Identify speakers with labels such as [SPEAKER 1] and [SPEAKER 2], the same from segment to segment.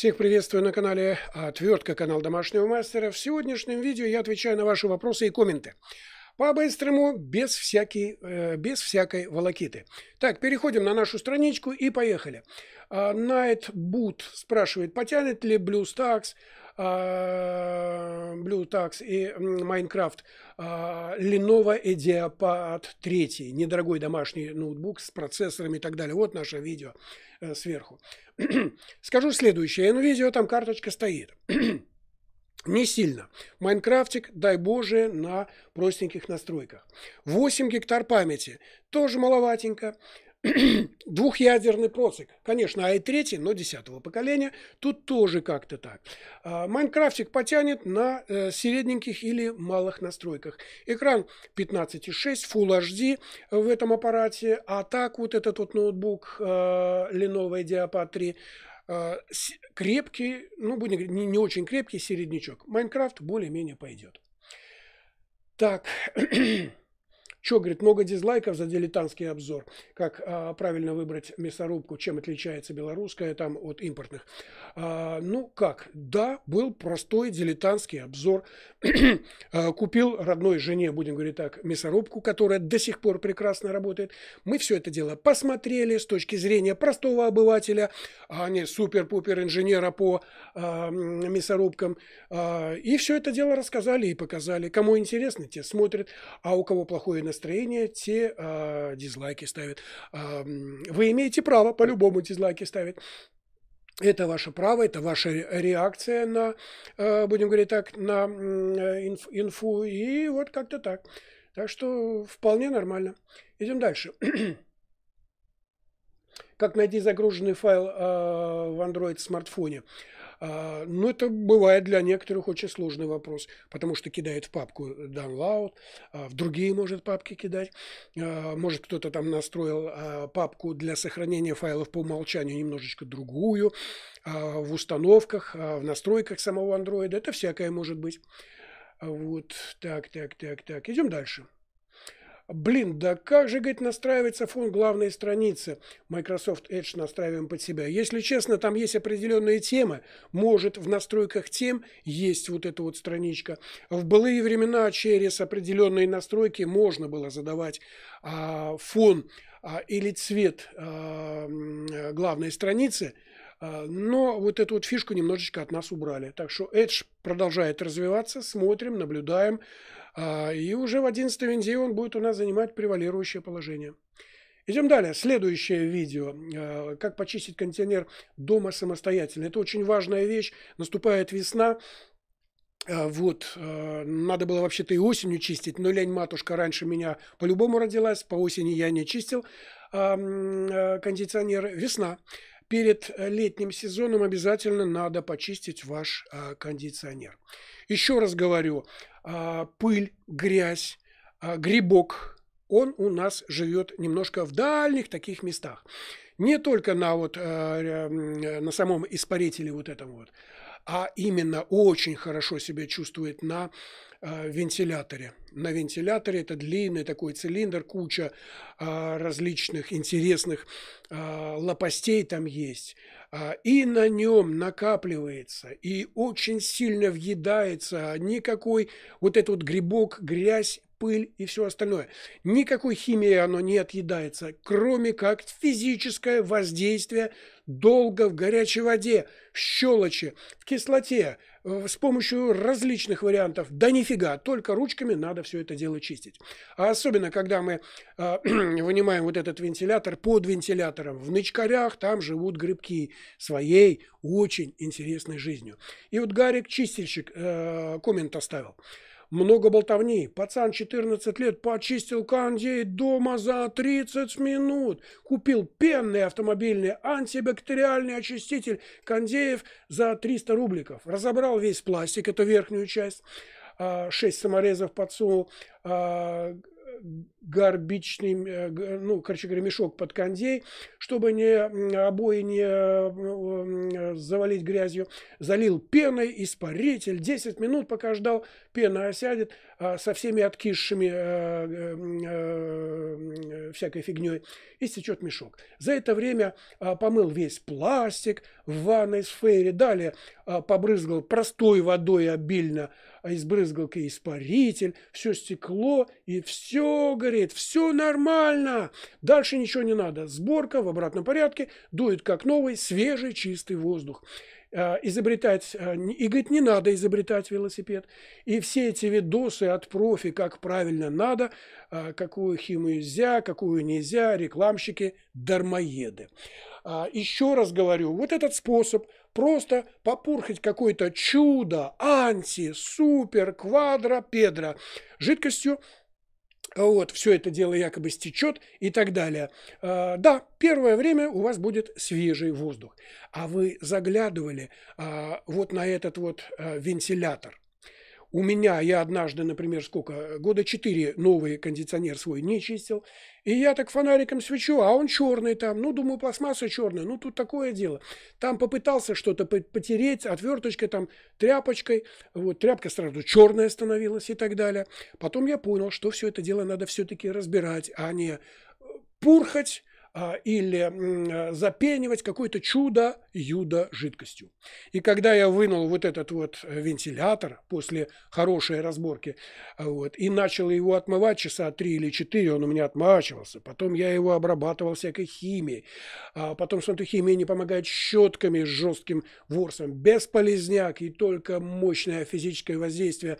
[SPEAKER 1] Всех приветствую на канале Отвертка, канал Домашнего Мастера. В сегодняшнем видео я отвечаю на ваши вопросы и комменты. По-быстрому, без, всякий, э, без всякой волокиты. Так, переходим на нашу страничку и поехали. А, Найт uh, Boot спрашивает, потянет ли BlueStacks, uh, а, BlueTax и Minecraft uh, а, Lenovo IdeaPad 3, недорогой домашний ноутбук с процессорами и так далее. Вот наше видео э, сверху. Скажу следующее. NVIDIA там карточка стоит. Не сильно. Майнкрафтик, дай боже, на простеньких настройках. 8 гектар памяти. Тоже маловатенько. Двухъядерный процик. Конечно, а и третий, но десятого поколения. Тут тоже как-то так. А, Майнкрафтик потянет на э, средненьких или малых настройках. Экран 15,6, Full HD в этом аппарате. А так вот этот вот ноутбук э, Lenovo IdeaPad 3 э, крепкий, ну, будем говорить, не, не очень крепкий середнячок. Майнкрафт более-менее пойдет. Так, Что говорит, много дизлайков за дилетантский обзор. Как а, правильно выбрать мясорубку, чем отличается белорусская там от импортных. А, ну как, да, был простой дилетантский обзор. А, купил родной жене, будем говорить так, мясорубку, которая до сих пор прекрасно работает. Мы все это дело посмотрели с точки зрения простого обывателя, а не супер-пупер инженера по а, мясорубкам. А, и все это дело рассказали и показали. Кому интересно, те смотрят, а у кого плохое настроение, те э, дизлайки ставят. Э, вы имеете право по-любому дизлайки ставить. Это ваше право, это ваша реакция на, а, будем говорить так, на э, инф, инфу. И вот как-то так. Так что вполне нормально. Идем дальше. как найти загруженный файл э, в Android смартфоне? Э, а, Но ну, это бывает для некоторых очень сложный вопрос, потому что кидает в папку download, а в другие может папки кидать. А, может кто-то там настроил папку для сохранения файлов по умолчанию немножечко другую, в установках, в настройках самого Android. Это всякое может быть. Вот, так, так, так, так. Идем дальше. Блин, да как же, говорит, настраивается фон главной страницы? Microsoft Edge настраиваем под себя. Если честно, там есть определенные темы. Может, в настройках тем есть вот эта вот страничка. В былые времена через определенные настройки можно было задавать а, фон а, или цвет а, главной страницы – а, но вот эту вот фишку немножечко от нас убрали. Так что Edge продолжает развиваться, смотрим, наблюдаем. А, и уже в 11 винде он будет у нас занимать превалирующее положение. Идем далее. Следующее видео. А, как почистить контейнер дома самостоятельно. Это очень важная вещь. Наступает весна. Вот, надо было вообще-то и осенью чистить, но лень матушка раньше меня по-любому родилась, по осени я не чистил кондиционер. Весна перед э, летним сезоном обязательно надо почистить ваш а, кондиционер. Еще раз говорю, а, пыль, грязь, а, грибок, он у нас живет немножко в дальних таких местах. Не только на, вот, э, э, на самом испарителе вот этом вот, а именно очень хорошо себя чувствует на Э, вентиляторе. На вентиляторе это длинный такой цилиндр, куча э, различных интересных э, лопастей там есть. И на нем накапливается и очень сильно въедается никакой вот этот вот грибок, грязь пыль и все остальное. Никакой химии оно не отъедается, кроме как физическое воздействие долго в горячей воде, в щелочи, в кислоте, э, с помощью различных вариантов. Да нифига, только ручками надо все это дело чистить. А особенно, когда мы э, вынимаем вот этот вентилятор под вентилятором. В нычкарях там живут грибки своей очень интересной жизнью. И вот Гарик Чистильщик э, коммент оставил. Много болтовни. Пацан 14 лет почистил кондей дома за 30 минут. Купил пенный автомобильный антибактериальный очиститель кондеев за 300 рубликов. Разобрал весь пластик, эту верхнюю часть. 6 а, саморезов подсунул а, горбичный, э, ну, короче говоря, мешок под кондей, чтобы не, обои не э, завалить грязью. Залил пеной, испаритель, 10 минут пока ждал, пена осядет а, со всеми откисшими э, всякой фигней и стечет мешок. За это время а, помыл весь пластик в ванной сфере, далее а, побрызгал простой водой обильно, а избрызгал-ка испаритель, все стекло, и все горит, все нормально. Дальше ничего не надо. Сборка в обратном порядке, дует как новый, свежий, чистый воздух а, изобретать, а, и говорит, не надо изобретать велосипед. И все эти видосы от профи, как правильно надо, а, какую химу нельзя, какую нельзя, рекламщики, дармоеды. Еще раз говорю, вот этот способ – просто попурхать какое-то чудо, анти, супер, квадро, педро жидкостью, вот, все это дело якобы стечет и так далее. А, да, первое время у вас будет свежий воздух. А вы заглядывали а, вот на этот вот а, вентилятор. У меня я однажды, например, сколько, года четыре новый кондиционер свой не чистил. И я так фонариком свечу, а он черный там. Ну, думаю, пластмасса черная. Ну, тут такое дело. Там попытался что-то потереть отверточкой, там, тряпочкой. Вот, тряпка сразу черная становилась и так далее. Потом я понял, что все это дело надо все-таки разбирать, а не э, пурхать а, или а, запенивать какое-то чудо юдо жидкостью. И когда я вынул вот этот вот э, вентилятор после хорошей разборки а, вот, и начал его отмывать часа три или четыре, он у меня отмачивался. Потом я его обрабатывал всякой химией. А потом смотрю, химия не помогает щетками с жестким ворсом. Бесполезняк и только мощное физическое воздействие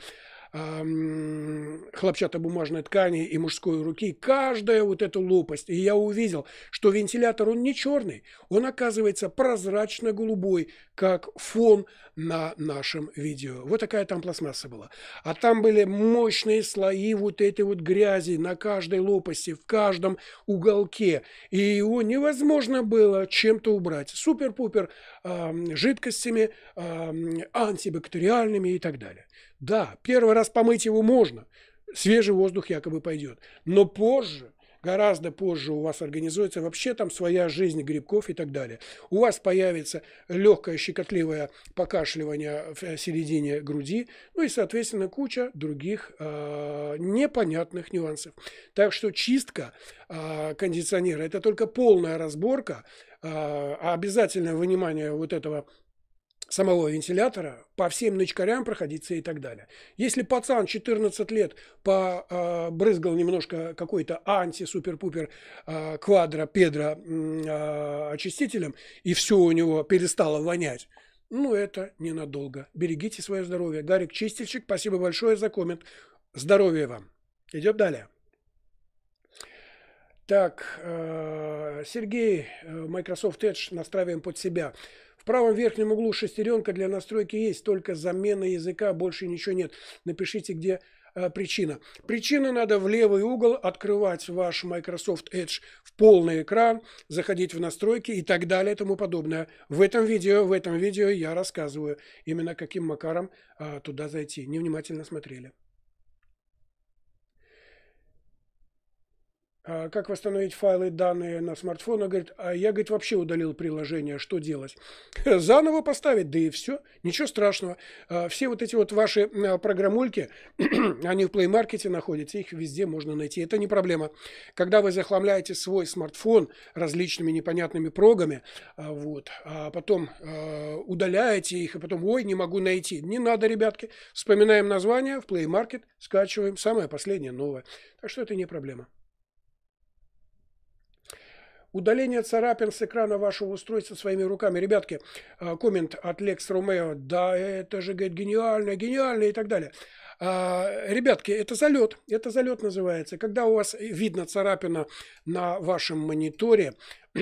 [SPEAKER 1] хлопчатобумажной ткани и мужской руки, каждая вот эта лопасть. И я увидел, что вентилятор, он не черный, он оказывается прозрачно-голубой, как фон на нашем видео. Вот такая там пластмасса была. А там были мощные слои вот этой вот грязи на каждой лопасти, в каждом уголке. И его невозможно было чем-то убрать. Супер-пупер э, жидкостями, э, антибактериальными и так далее. Да, первый раз помыть его можно, свежий воздух якобы пойдет. Но позже, гораздо позже у вас организуется вообще там своя жизнь грибков и так далее. У вас появится легкое щекотливое покашливание в э, середине груди, ну и, соответственно, куча других э, непонятных нюансов. Так что чистка э, кондиционера – это только полная разборка, э, а обязательное внимание вот этого самого вентилятора по всем нычкарям проходиться и так далее. Если пацан 14 лет по, а, брызгал немножко какой-то анти-супер-пупер э, а, квадро-педро а, очистителем, и все у него перестало вонять, ну, это ненадолго. Берегите свое здоровье. Гарик Чистильщик, спасибо большое за коммент. Здоровья вам. Идем далее. Так, э, Сергей, э, Microsoft Edge настраиваем под себя. В правом верхнем углу шестеренка для настройки есть, только замена языка, больше ничего нет. Напишите, где э, причина. Причина надо в левый угол открывать ваш Microsoft Edge в полный экран, заходить в настройки и так далее и тому подобное. В этом видео, в этом видео я рассказываю именно каким макаром а, туда зайти. Невнимательно смотрели. А, как восстановить файлы и данные на смартфон. Он говорит, а я, говорит, вообще удалил приложение, что делать? Заново поставить, да и все, ничего страшного. А, все вот эти вот ваши а, программульки, они в Play Market находятся, их везде можно найти, это не проблема. Когда вы захламляете свой смартфон различными непонятными прогами, вот, а потом удаляете их, и потом, ой, не могу найти. Не надо, ребятки, вспоминаем название в Play Market, скачиваем, самое последнее новое. Так что это не проблема. Удаление царапин с экрана вашего устройства своими руками. Ребятки, а, коммент от Лекс Ромео. Да, это же, говорит, гениально, гениально и так далее. А, ребятки, это залет, это залет называется. Когда у вас видно царапина на вашем мониторе,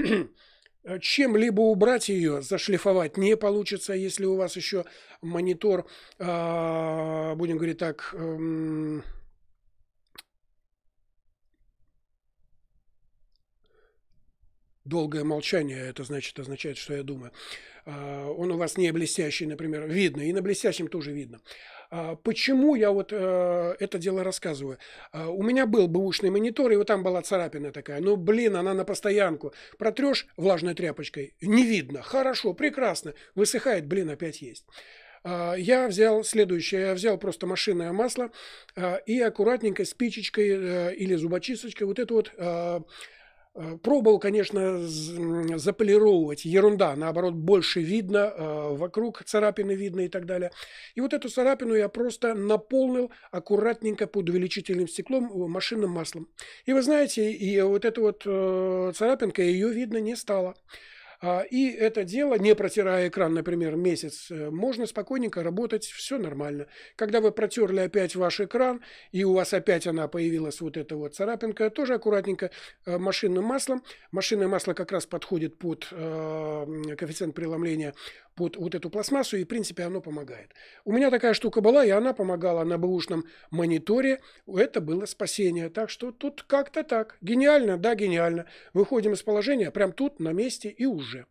[SPEAKER 1] чем-либо убрать ее, зашлифовать не получится, если у вас еще монитор, а, будем говорить так, эм, долгое молчание, это значит, означает, что я думаю. А, он у вас не блестящий, например, видно, и на блестящем тоже видно. А, почему я вот э, это дело рассказываю? А, у меня был бэушный монитор, и вот там была царапина такая. Ну, блин, она на постоянку. Протрешь влажной тряпочкой, не видно. Хорошо, прекрасно. Высыхает, блин, опять есть. Я взял следующее. Я взял просто машинное масло и аккуратненько спичечкой э, или зубочисточкой вот эту вот Э, пробовал, конечно, заполировать. Ерунда. Наоборот, больше видно, э, вокруг царапины видно и так далее. И вот эту царапину я просто наполнил аккуратненько под увеличительным стеклом э, машинным маслом. И вы знаете, и вот эта вот царапинка, ее видно не стало. А, и это дело, не протирая экран, например, месяц, э, можно спокойненько работать, все нормально. Когда вы протерли опять ваш экран, и у вас опять она появилась, вот эта вот царапинка, тоже аккуратненько э, машинным маслом. Машинное масло как раз подходит под э, коэффициент преломления под вот эту пластмассу, и, в принципе, оно помогает. У меня такая штука была, и она помогала на бэушном мониторе. Это было спасение. Так что тут как-то так. Гениально, да, гениально. Выходим из положения прям тут, на месте и уже.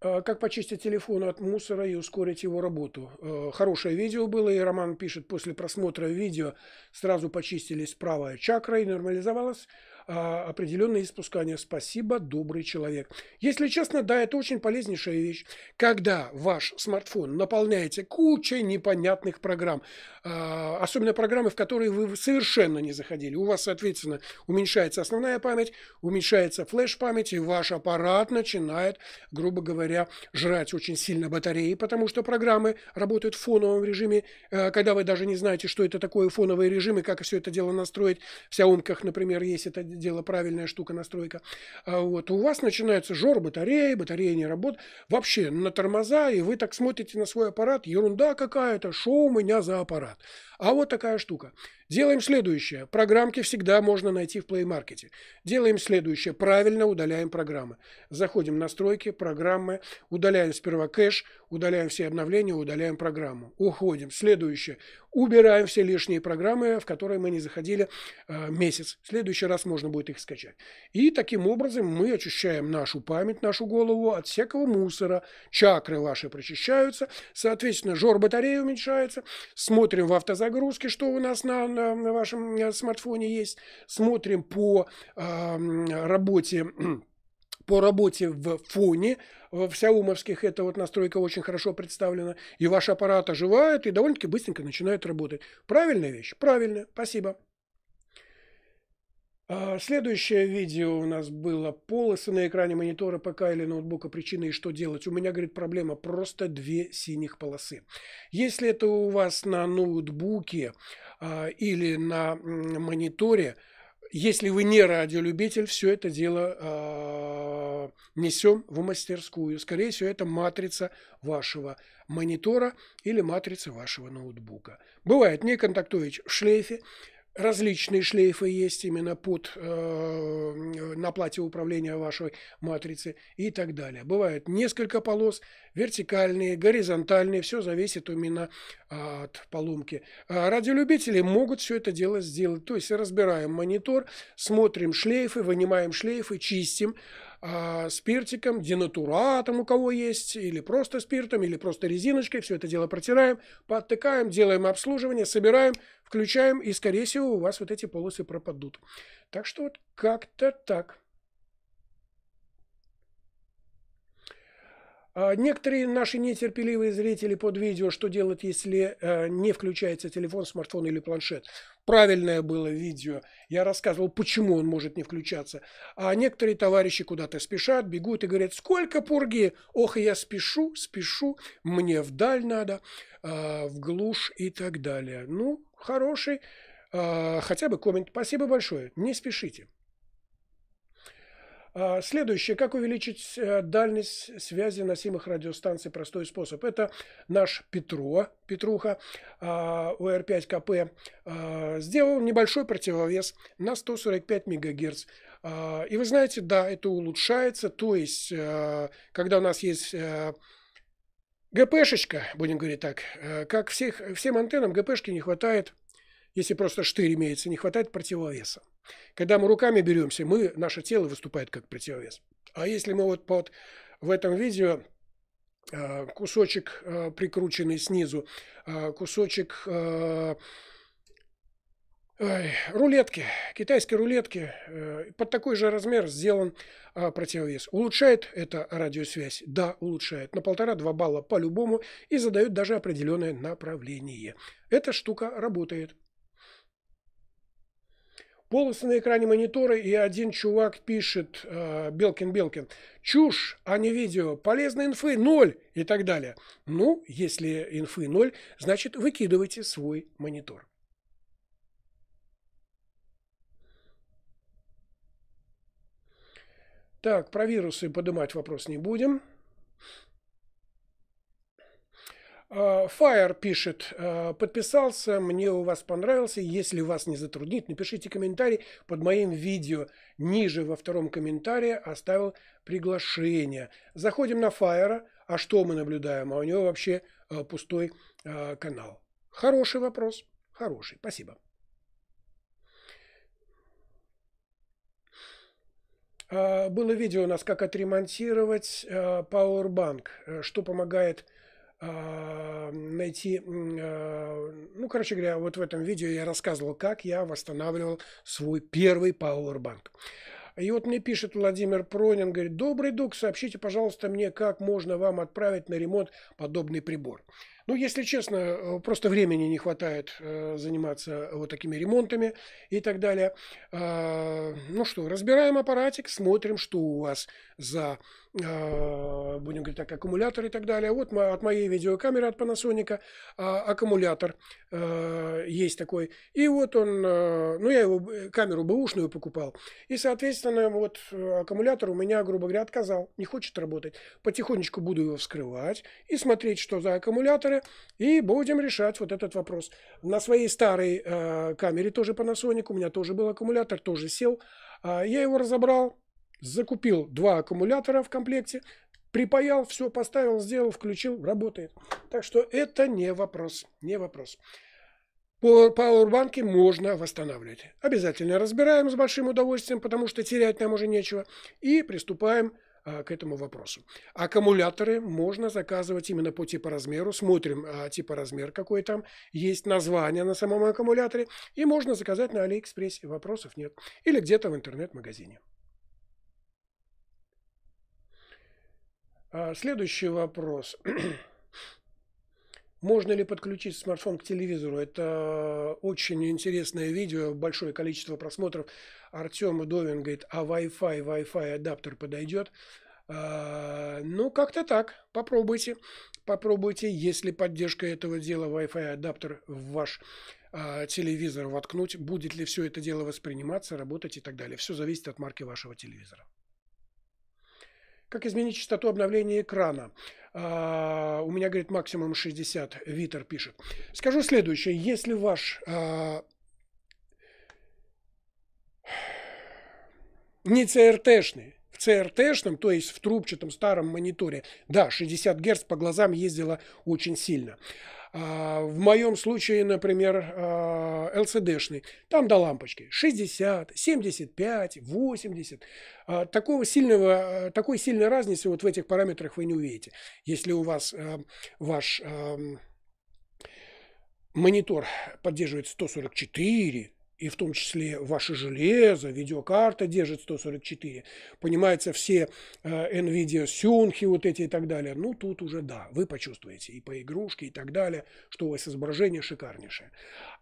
[SPEAKER 1] А как почистить телефон от мусора и ускорить его работу. А, хорошее видео было, и Роман пишет, после просмотра видео сразу почистились правая чакра и нормализовалась а, определенные испускания. Спасибо, добрый человек. Если честно, да, это очень полезнейшая вещь. Когда ваш смартфон наполняете кучей непонятных программ, а, особенно программы, в которые вы совершенно не заходили, у вас, соответственно, уменьшается основная память, уменьшается флеш-память, и ваш аппарат начинает, грубо говоря, жрать очень сильно батареи, потому что программы работают в фоновом режиме, а, когда вы даже не знаете, что это такое фоновые режимы, как все это дело настроить. В Xiaomi, например, есть это дело правильная штука, настройка. А вот. У вас начинается жор батареи, батарея не работает. Вообще на тормоза, и вы так смотрите на свой аппарат, ерунда какая-то, что у меня за аппарат. А вот такая штука. Делаем следующее. Программки всегда можно найти в Play Market. Делаем следующее. Правильно удаляем программы. Заходим в настройки, программы, удаляем сперва кэш, удаляем все обновления, удаляем программу. Уходим. Следующее. Убираем все лишние программы, в которые мы не заходили э, месяц. В следующий раз можно будет их скачать. И таким образом мы очищаем нашу память, нашу голову от всякого мусора. Чакры ваши прочищаются. Соответственно, жор батареи уменьшается. Смотрим в автозагрузку загрузки, что у нас на, на, на вашем э, смартфоне есть, смотрим по э, работе по работе в фоне. Э, в сяумовских эта вот настройка очень хорошо представлена. И ваш аппарат оживает и довольно-таки быстренько начинает работать. Правильная вещь? Правильная. Спасибо. А, следующее видео у нас было полосы на экране монитора ПК или ноутбука, причины и что делать. У меня, говорит, проблема просто две синих полосы. Если это у вас на ноутбуке а, или на мониторе, если вы не радиолюбитель, все это дело а, несем в мастерскую. Скорее всего, это матрица вашего монитора или матрица вашего ноутбука. Бывает, не контактует в шлейфе, Различные шлейфы есть именно под э, на плате управления вашей матрицы и так далее. Бывают несколько полос, вертикальные, горизонтальные, все зависит именно а, от поломки. А радиолюбители могут все это дело сделать. То есть разбираем монитор, смотрим шлейфы, вынимаем шлейфы, чистим. А, спиртиком, денатуратом у кого есть, или просто спиртом, или просто резиночкой. Все это дело протираем, подтыкаем, делаем обслуживание, собираем, включаем, и, скорее всего, у вас вот эти полосы пропадут. Так что вот как-то так. А, некоторые наши нетерпеливые зрители под видео, что делать, если э, не включается телефон, смартфон или планшет. Правильное было видео. Я рассказывал, почему он может не включаться. А некоторые товарищи куда-то спешат, бегут и говорят, сколько пурги? Ох, я спешу, спешу, мне вдаль надо, а, в глушь и так далее. Ну, хороший а, хотя бы коммент. Спасибо большое. Не спешите. А, следующее, как увеличить э, дальность связи носимых радиостанций, простой способ. Это наш Петро, Петруха, а, УР5КП, а, сделал небольшой противовес на 145 МГц. И вы знаете, да, это улучшается, то есть, э, когда у нас есть э, ГПшечка, будем говорить так, как всех, всем антеннам ГПшки не хватает, если просто штырь имеется, не хватает противовеса. Когда мы руками беремся, мы, наше тело выступает как противовес. А если мы вот под, в этом видео а, кусочек а, прикрученный снизу, а, кусочек Ой, рулетки, китайской рулетки, э, под такой же размер сделан противовес. Улучшает это радиосвязь? Да, улучшает. На полтора-два балла по-любому и задает даже определенное направление. Эта штука работает полосы на экране монитора, и один чувак пишет «Белкин-Белкин», э, чушь, а не видео, полезной инфы ноль и так далее. Ну, если инфы ноль, значит выкидывайте свой монитор. Так, про вирусы поднимать вопрос не будем. Э, Fire пишет, «Э, подписался, мне у вас понравился. Если вас не затруднит, напишите комментарий под моим видео. Ниже во втором комментарии оставил приглашение. Заходим на Fire. А что мы наблюдаем? А у него вообще э, пустой канал. Хороший вопрос. Хороший. Спасибо. Было видео у нас, как отремонтировать Powerbank, что помогает а, найти, а, ну, короче говоря, вот в этом видео я рассказывал, как я восстанавливал свой первый пауэрбанк. И вот мне пишет Владимир Пронин, говорит, добрый док, сообщите, пожалуйста, мне, как можно вам отправить на ремонт подобный прибор. Ну, если честно, э, просто времени не хватает э, заниматься вот такими ремонтами и так далее. А, ну что, разбираем аппаратик, смотрим, что у вас за, а, будем говорить так, аккумулятор и так далее. Вот от моей видеокамеры от Panasonic а, аккумулятор есть такой. И вот он, ну я его камеру бэушную покупал. И, соответственно, вот э, аккумулятор у меня, грубо говоря, отказал, не хочет работать. Потихонечку буду его вскрывать и смотреть, что за аккумулятор камеры и будем решать вот этот вопрос. На своей старой э, камере тоже Panasonic, у меня тоже был аккумулятор, тоже сел. Э, я его разобрал, закупил два аккумулятора в комплекте, припаял, все поставил, сделал, включил, работает. Так что это не вопрос, не вопрос. Пауэрбанки можно восстанавливать. Обязательно разбираем с большим удовольствием, потому что терять нам уже нечего. И приступаем а, к этому вопросу. Аккумуляторы можно заказывать именно по типоразмеру. Смотрим а, типоразмер какой там. Есть название на самом аккумуляторе. И можно заказать на Алиэкспрессе. Вопросов нет. Или где-то в интернет-магазине. А, следующий вопрос. Можно ли подключить смартфон к телевизору? Это э, очень интересное видео, большое количество просмотров. Артем Довин говорит, а Wi-Fi, Wi-Fi адаптер подойдет? А, ну, как-то так. Попробуйте. Попробуйте, если поддержка этого дела, Wi-Fi адаптер в ваш а, телевизор воткнуть. Будет ли все это дело восприниматься, работать и так далее. Все зависит от марки вашего телевизора. Как изменить частоту обновления экрана? А, у меня, говорит, максимум 60, Витер пишет. Скажу следующее. Если ваш... А, не ЦРТшный, в ЦРТшном, то есть в трубчатом старом мониторе, да, 60 Гц по глазам ездило очень сильно. А, в моем случае, например, LCD-шный, а, там до лампочки 60, 75, 80. Такого сильного, а, такой сильной разницы вот в этих параметрах вы не увидите. Если у вас ваш монитор поддерживает 144, и в том числе ваше железо, видеокарта держит 144, понимается, все э, NVIDIA сюнхи вот эти и так далее, ну, тут уже да, вы почувствуете и по игрушке и так далее, что у вас изображение шикарнейшее.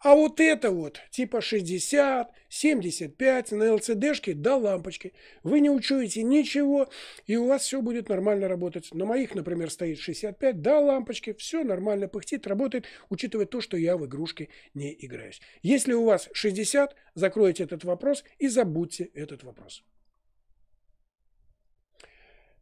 [SPEAKER 1] А вот это вот, типа 60, 75 на LCD-шке да, лампочки, вы не учуете ничего, и у вас все будет нормально работать. На моих, например, стоит 65 да, лампочки, все нормально пыхтит, работает, учитывая то, что я в игрушке не играюсь. Если у вас 60 60, закройте этот вопрос и забудьте этот вопрос.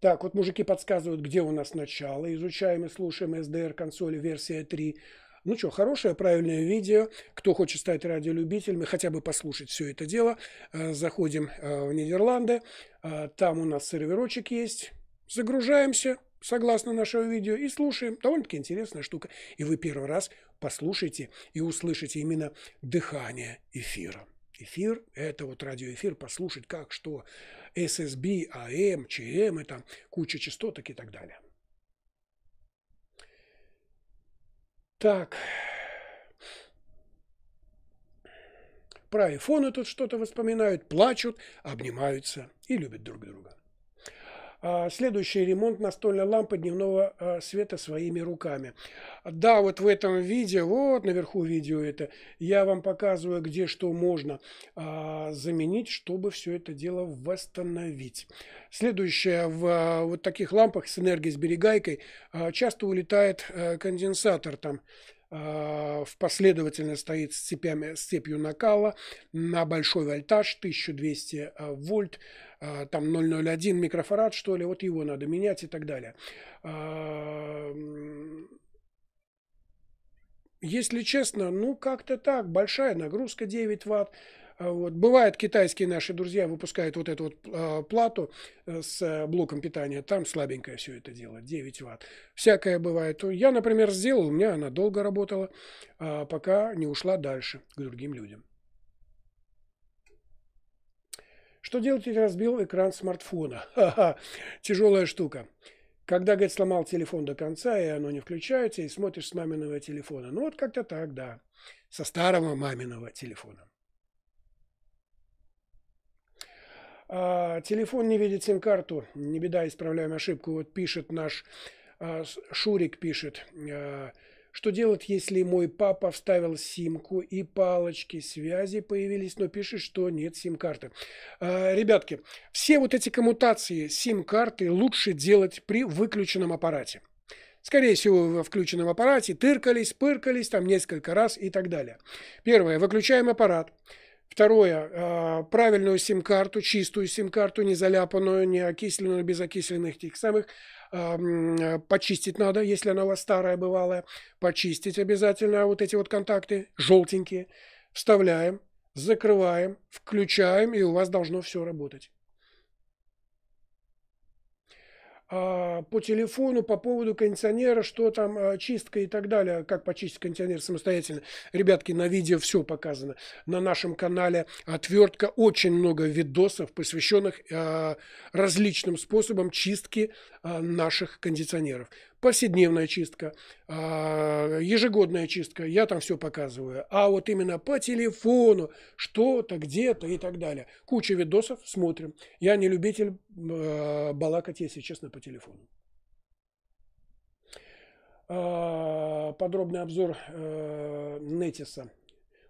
[SPEAKER 1] Так, вот мужики подсказывают, где у нас начало. Изучаем и слушаем SDR консоль версия 3. Ну что, хорошее, правильное видео. Кто хочет стать радиолюбителем и хотя бы послушать все это дело, э, заходим э, в Нидерланды. Э, там у нас серверочек есть. Загружаемся, согласно нашего видео, и слушаем. Довольно-таки интересная штука. И вы первый раз послушайте и услышите именно дыхание эфира. Эфир – это вот радиоэфир, послушать как, что, SSB, AM, ЧМ, это куча частоток и так далее. Так, про айфоны тут что-то вспоминают, плачут, обнимаются и любят друг друга. А, следующий ремонт настольной лампы дневного а, света своими руками. Да, вот в этом видео, вот наверху видео это, я вам показываю, где что можно а, заменить, чтобы все это дело восстановить. Следующее, в вот таких лампах с энергосберегайкой часто улетает конденсатор там в последовательно стоит с, цепями, с цепью накала на большой вольтаж 1200 вольт а, там 0,01 микрофарад, что ли, вот его надо менять и так далее. А, если честно, ну как-то так, большая нагрузка 9 ватт. А, вот. Бывает, китайские наши друзья выпускают вот эту вот э, плату с э, блоком питания, там слабенькое все это дело, 9 ватт. Всякое бывает. Я, например, сделал, у меня она долго работала, э, пока не ушла дальше к другим людям. Что делать, если разбил экран смартфона? Ха-ха, тяжелая штука. Когда, говорит, сломал телефон до конца, и оно не включается, и смотришь с маминого телефона. Ну вот как-то так, да. Со старого маминого телефона. А, телефон не видит сим-карту. Не беда, исправляем ошибку. Вот пишет наш а, Шурик пишет. А, что делать, если мой папа вставил симку и палочки связи появились, но пишет, что нет сим-карты? Э, ребятки, все вот эти коммутации сим-карты лучше делать при выключенном аппарате. Скорее всего, во включенном аппарате тыркались, пыркались там несколько раз и так далее. Первое. Выключаем аппарат. Второе. А, правильную сим-карту, чистую сим-карту, не заляпанную, не окисленную, без окисленных тех самых. А, почистить надо, если она у вас старая, бывалая. Почистить обязательно вот эти вот контакты, желтенькие. Вставляем, закрываем, включаем, и у вас должно все работать. А, по телефону по поводу кондиционера, что там, а, чистка и так далее, как почистить кондиционер самостоятельно. Ребятки, на видео все показано. На нашем канале «Отвертка» очень много видосов, посвященных а, различным способам чистки наших кондиционеров повседневная чистка, а, ежегодная чистка, я там все показываю. А вот именно по телефону, что-то, где-то и так далее. Куча видосов, смотрим. Я не любитель а, балакать, если честно, по телефону. А, подробный обзор Нетиса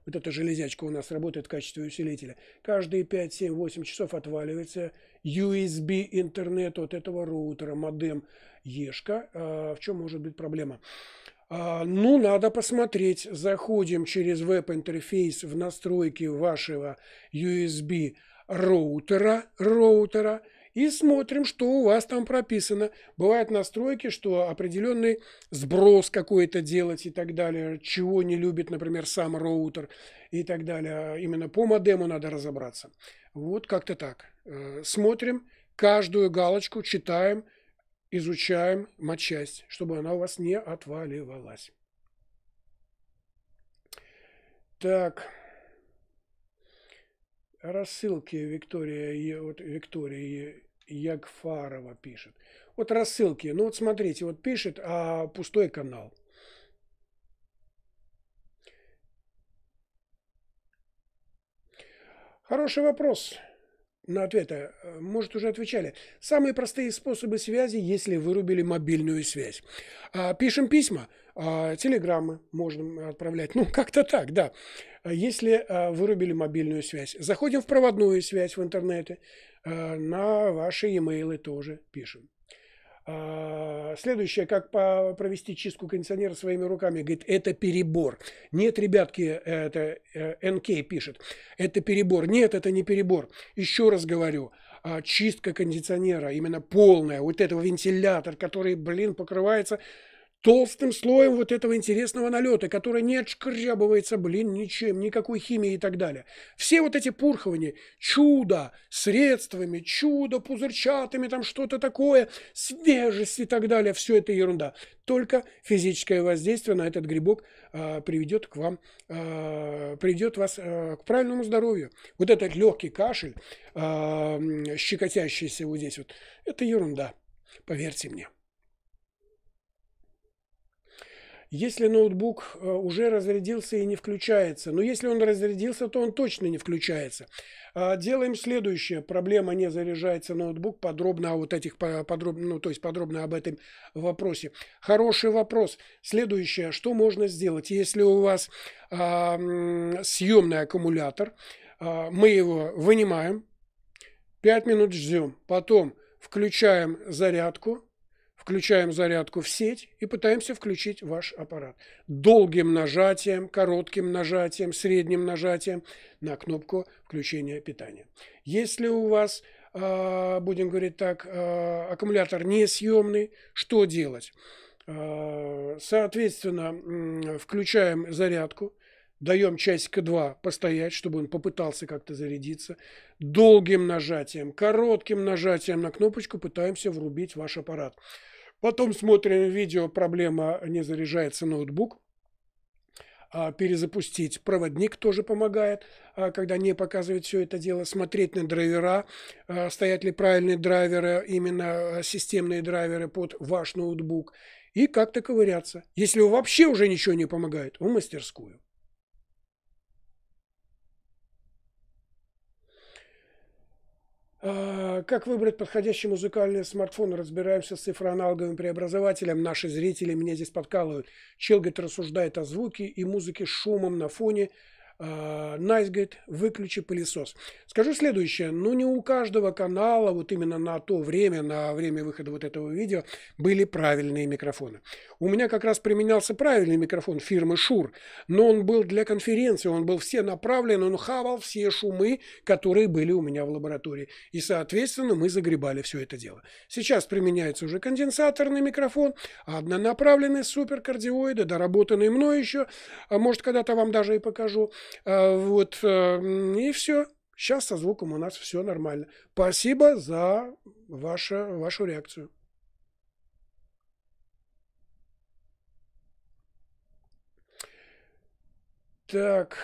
[SPEAKER 1] вот эта железячка у нас работает в качестве усилителя, каждые 5, 7, 8 часов отваливается USB интернет от этого роутера, модем. Ешка. А, в чем может быть проблема? А, ну, надо посмотреть. Заходим через веб-интерфейс в настройки вашего USB роутера, роутера и смотрим, что у вас там прописано. Бывают настройки, что определенный сброс какой-то делать и так далее, чего не любит, например, сам роутер и так далее. Именно по модему надо разобраться. Вот как-то так. Э, смотрим каждую галочку, читаем, изучаем матчасть, чтобы она у вас не отваливалась. Так. Рассылки Виктория, вот Виктория Ягфарова пишет. Вот рассылки. Ну вот смотрите, вот пишет, а пустой канал. Хороший вопрос на ответы э, может, уже отвечали. Самые простые способы связи, если вырубили мобильную связь. А, пишем письма, а, телеграммы можно отправлять. Ну, как-то так, да. А если э, вырубили мобильную связь. Заходим в проводную связь в интернете. Э, на ваши e-mail тоже пишем. А, следующее, как провести чистку кондиционера своими руками, говорит, это перебор. Нет, ребятки, это э, НК пишет, это перебор. Нет, это не перебор. Еще раз говорю, а, чистка кондиционера, именно полная, вот этого вентилятор, который, блин, покрывается толстым слоем вот этого интересного налета, который не отшкрябывается, блин, ничем, никакой химией и так далее. Все вот эти пурхования, чудо средствами, чудо пузырчатыми, там что-то такое, свежесть и так далее, все это ерунда. Только физическое воздействие на этот грибок э, а, приведет к вам, э, а, приведет вас э, к правильному здоровью. Вот этот легкий кашель, э, щекотящийся вот здесь вот, это ерунда, поверьте мне. если ноутбук э, уже разрядился и не включается. Но если он разрядился, то он точно не включается. А, делаем следующее. Проблема не заряжается ноутбук. Подробно о а вот этих, подробно, ну, то есть подробно об этом вопросе. Хороший вопрос. Следующее. Что можно сделать, если у вас э, съемный аккумулятор? Э, мы его вынимаем. 5 минут ждем. Потом включаем зарядку включаем зарядку в сеть и пытаемся включить ваш аппарат. Долгим нажатием, коротким нажатием, средним нажатием на кнопку включения питания. Если у вас, а, будем говорить так, а, аккумулятор несъемный, что делать? А, соответственно, включаем зарядку, даем часика-два постоять, чтобы он попытался как-то зарядиться. Долгим нажатием, коротким нажатием на кнопочку пытаемся врубить ваш аппарат. Потом смотрим видео «Проблема не заряжается ноутбук». А, перезапустить проводник тоже помогает, а, когда не показывает все это дело. Смотреть на драйвера, а, стоят ли правильные драйверы, именно системные драйверы под ваш ноутбук. И как-то ковыряться. Если вообще уже ничего не помогает, в мастерскую. А, как выбрать подходящий музыкальный смартфон? Разбираемся с цифроаналоговым преобразователем. Наши зрители меня здесь подкалывают. Челгет рассуждает о звуке и музыке с шумом на фоне. Найс, э, выключи пылесос. Скажу следующее. Ну, не у каждого канала, вот именно на то время, на время выхода вот этого видео, были правильные микрофоны. У меня как раз применялся правильный микрофон фирмы Шур, но он был для конференции, он был все направлен, он хавал все шумы, которые были у меня в лаборатории. И, соответственно, мы загребали все это дело. Сейчас применяется уже конденсаторный микрофон, однонаправленный суперкардиоиды, доработанный мной еще, а может, когда-то вам даже и покажу – а, вот, эм, и все. Сейчас со звуком у нас все нормально. Спасибо за ваше, вашу реакцию. Так.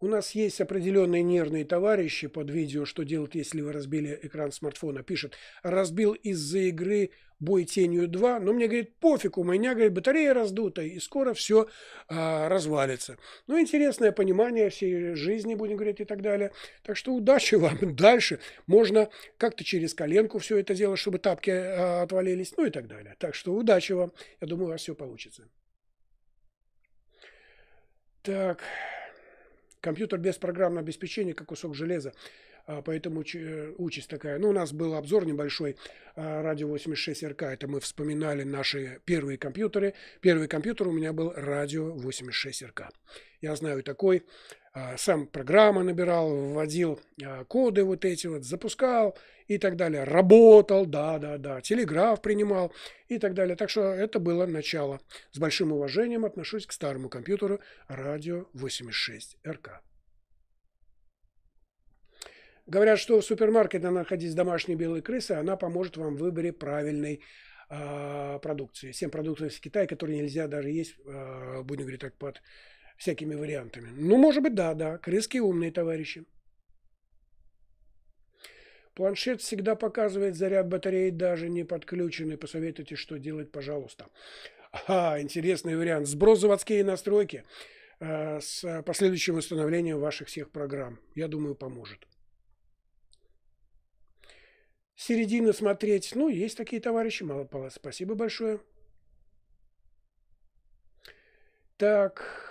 [SPEAKER 1] У нас есть определенные нервные товарищи под видео, что делать, если вы разбили экран смартфона. Пишет, разбил из-за игры бой тенью 2, но мне, говорит, пофиг, у меня, говорит, батарея раздута, и скоро все а, развалится. Ну, интересное понимание всей жизни, будем говорить, и так далее. Так что удачи вам дальше. Можно как-то через коленку все это делать, чтобы тапки а, отвалились, ну и так далее. Так что удачи вам. Я думаю, у вас все получится. Так... Компьютер без программного обеспечения, как кусок железа. А, поэтому э, участь такая. Ну, у нас был обзор небольшой а, радио 86 РК. Это мы вспоминали наши первые компьютеры. Первый компьютер у меня был радио 86 РК. Я знаю такой. А, сам программы набирал, вводил а, коды вот эти вот, запускал и так далее. Работал, да-да-да, телеграф принимал и так далее. Так что это было начало. С большим уважением отношусь к старому компьютеру Радио 86 РК. Говорят, что в супермаркете надо ходить с домашней белой крысой, она поможет вам в выборе правильной э, продукции. всем продуктов из Китая, которые нельзя даже есть, э, будем говорить так, под всякими вариантами. Ну, может быть, да, да, крыски умные товарищи. Планшет всегда показывает заряд батареи, даже не подключенный. Посоветуйте, что делать, пожалуйста. А, интересный вариант. Сброс заводские настройки э, с последующим установлением ваших всех программ. Я думаю, поможет. Середину смотреть. Ну, есть такие товарищи. Мало спасибо большое. Так,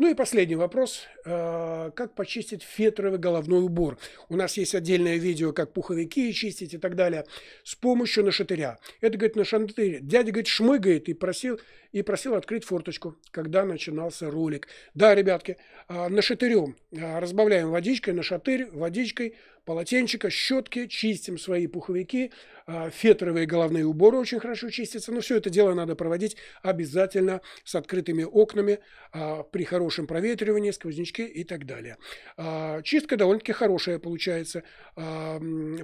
[SPEAKER 1] ну и последний вопрос. А, как почистить фетровый головной убор? У нас есть отдельное видео, как пуховики чистить и так далее. С помощью нашатыря. Это, говорит, нашатырь. Дядя, говорит, шмыгает и просил, и просил открыть форточку, когда начинался ролик. Да, ребятки, а, нашатырем. А, разбавляем водичкой, нашатырь, водичкой полотенчика, щетки, чистим свои пуховики, а, фетровые головные уборы очень хорошо чистятся, но все это дело надо проводить обязательно с открытыми окнами, а, при хорошем проветривании, сквознячке и так далее. А, чистка довольно-таки хорошая получается.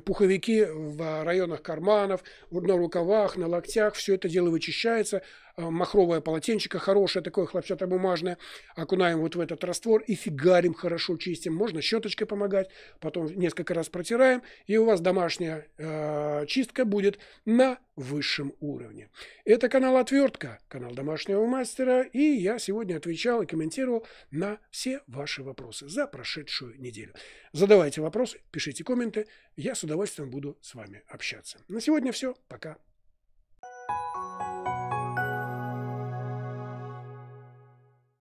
[SPEAKER 1] Пуховики в районах карманов, на рукавах, на локтях, все это дело вычищается, Э, махровое полотенчико хорошее, такое хлопчатобумажное, окунаем вот в этот раствор и фигарим хорошо, чистим. Можно щеточкой помогать, потом несколько раз протираем, и у вас домашняя э, чистка будет на высшем уровне. Это канал «Отвертка», канал домашнего мастера, и я сегодня отвечал и комментировал на все ваши вопросы за прошедшую неделю. Задавайте вопросы, пишите комменты, я с удовольствием буду с вами общаться. На сегодня все, пока.